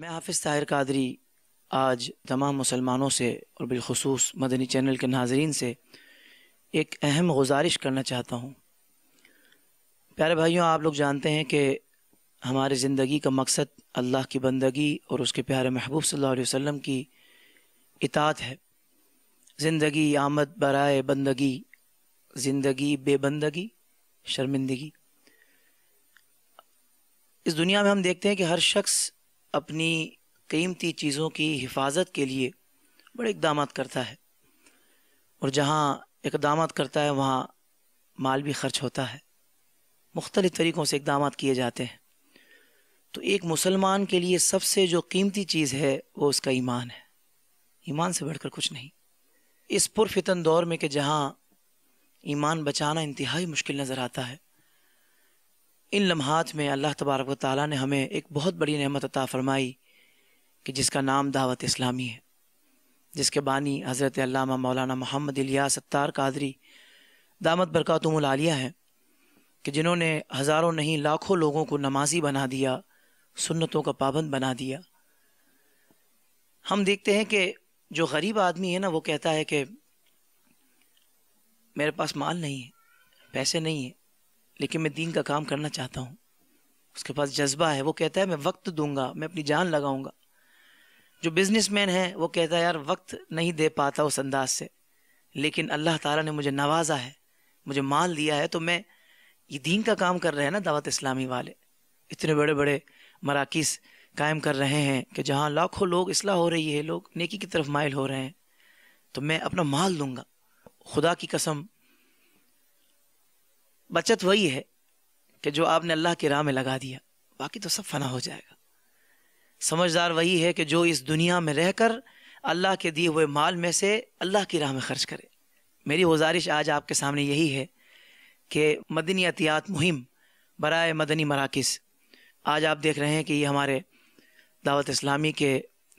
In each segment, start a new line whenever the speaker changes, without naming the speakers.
मैं हाफिज़ ताहिर कादरी आज तमाम मुसलमानों से और बिलखसूस मदनी चैनल के नाजरीन से एक अहम गुजारिश करना चाहता हूँ प्यारे भाइयों आप लोग जानते हैं कि हमारे ज़िंदगी का मकसद अल्लाह की बंदगी और उसके प्यारे महबूब सल्लल्लाहु अलैहि वसल्लम की इतात है ज़िंदगी आमद बराए बंदगी ज़िंदगी बेबंदगी शर्मिंदगी इस दुनिया में हम देखते हैं कि हर शख्स अपनी कीमती चीज़ों की हिफाजत के लिए बड़े इकदाम करता है और जहाँ इकदाम करता है वहाँ माल भी खर्च होता है मुख्तलिफ़ तरीक़ों से इकदाम किए जाते हैं तो एक मुसलमान के लिए सबसे जो कीमती चीज़ है वो उसका ईमान है ईमान से बढ़कर कुछ नहीं इस पुरफितन दौर में कि जहाँ ईमान बचाना इंतहाई मुश्किल नज़र आता है इन लम्हात में अल्लाह तबारक ताली ने हमें एक बहुत बड़ी नहमत अता फ़रमाई कि जिसका नाम दावत इस्लामी है जिसके बानी हज़रत अल्लामा मौलाना मोहम्मद इलिया सत्तार कादरी दामद बरक़ातमलिया हैं कि जिन्होंने हज़ारों नहीं लाखों लोगों को नमाजी बना दिया सुन्नतों का पाबंद बना दिया हम देखते हैं कि जो गरीब आदमी है ना वो कहता है कि मेरे पास माल नहीं है पैसे नहीं है लेकिन मैं दीन का काम करना चाहता हूँ उसके पास जज्बा है वो कहता है मैं वक्त दूंगा मैं अपनी जान लगाऊंगा जो बिजनेसमैन है वो कहता है यार वक्त नहीं दे पाता उस अंदाज से लेकिन अल्लाह ताला ने मुझे नवाजा है मुझे माल दिया है तो मैं ये दीन का काम कर रहे हैं ना दावत इस्लामी वाले इतने बड़े बड़े मराकज़ कायम कर रहे हैं कि जहाँ लाखों लोग इसलाह हो रही है लोग नेकी की तरफ माइल हो रहे हैं तो मैं अपना माल दूंगा खुदा की कसम बचत वही है कि जो आपने अल्लाह की राह में लगा दिया बाकी तो सब फना हो जाएगा समझदार वही है कि जो इस दुनिया में रहकर अल्लाह के दिए हुए माल में से अल्लाह की राह में खर्च करे मेरी गुजारिश आज आपके सामने यही है कि मदनी अतियात मुहिम बरए मदनी मराकज़ आज आप देख रहे हैं कि ये हमारे दावत इस्लामी के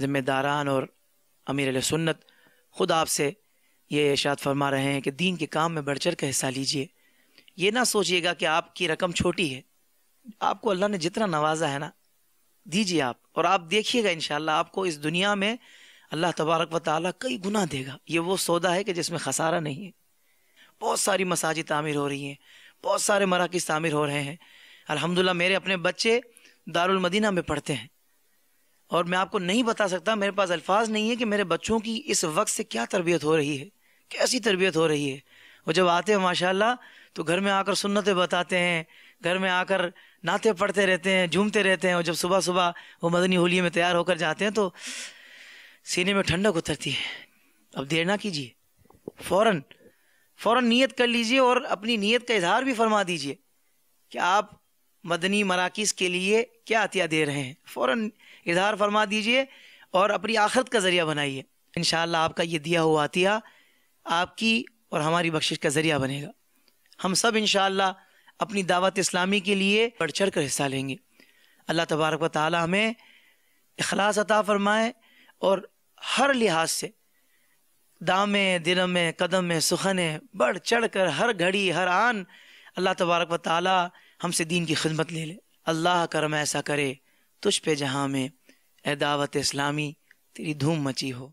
ज़िम्मेदारान और अमीर सुन्नत ख़ुद आपसे ये इशाद फरमा रहे हैं कि दीन के काम में बढ़ चढ़ के हिस्सा लीजिए ये ना सोचिएगा कि आपकी रकम छोटी है आपको अल्लाह ने जितना नवाजा है ना दीजिए आप और आप देखिएगा इन आपको इस दुनिया में अल्लाह तबारक व ताली कई गुना देगा ये वो सौदा है कि जिसमें खसारा नहीं है बहुत सारी मसाजिद तमीर हो रही हैं बहुत सारे मराकज़ तामीर हो रहे हैं अल्हम्दुलिल्लाह मेरे अपने बच्चे दारुलमदीना में पढ़ते हैं और मैं आपको नहीं बता सकता मेरे पास अल्फाज नहीं है कि मेरे बच्चों की इस वक्त से क्या तरबियत हो रही है कैसी तरबियत हो रही है वो जब आते हैं माशाला तो घर में आकर सुन्नतें बताते हैं घर में आकर नाते पढ़ते रहते हैं झूमते रहते हैं और जब सुबह सुबह वो मदनी होली में तैयार होकर जाते हैं तो सीने में ठंडक उतरती है अब देर ना कीजिए फ़ौरन फ़ौरन नीयत कर लीजिए और अपनी नीयत का इजहार भी फरमा दीजिए कि आप मदनी मराकज़ के लिए क्या अतिया दे रहे हैं फ़ौर इजहार फरमा दीजिए और अपनी आखरत का ज़रिया बनाइए इन आपका ये दिया हुआ अतिया आपकी और हमारी बख्शिश का ज़रिया बनेगा हम सब इन अपनी दावत इस्लामी के लिए बढ़ चढ़ कर हिस्सा लेंगे अल्लाह तबारक व ताली हमें अखलास अता फरमाए और हर लिहाज से दामे दिल में कदम में सुखने बढ़ चढ़ कर हर घड़ी हर आन अल्लाह तबारक व ताली हमसे दीन की खिदमत ले ले अल्लाह करम ऐसा करे तुझ पे जहाँ में ए दावत इस्लामी तेरी धूम मची हो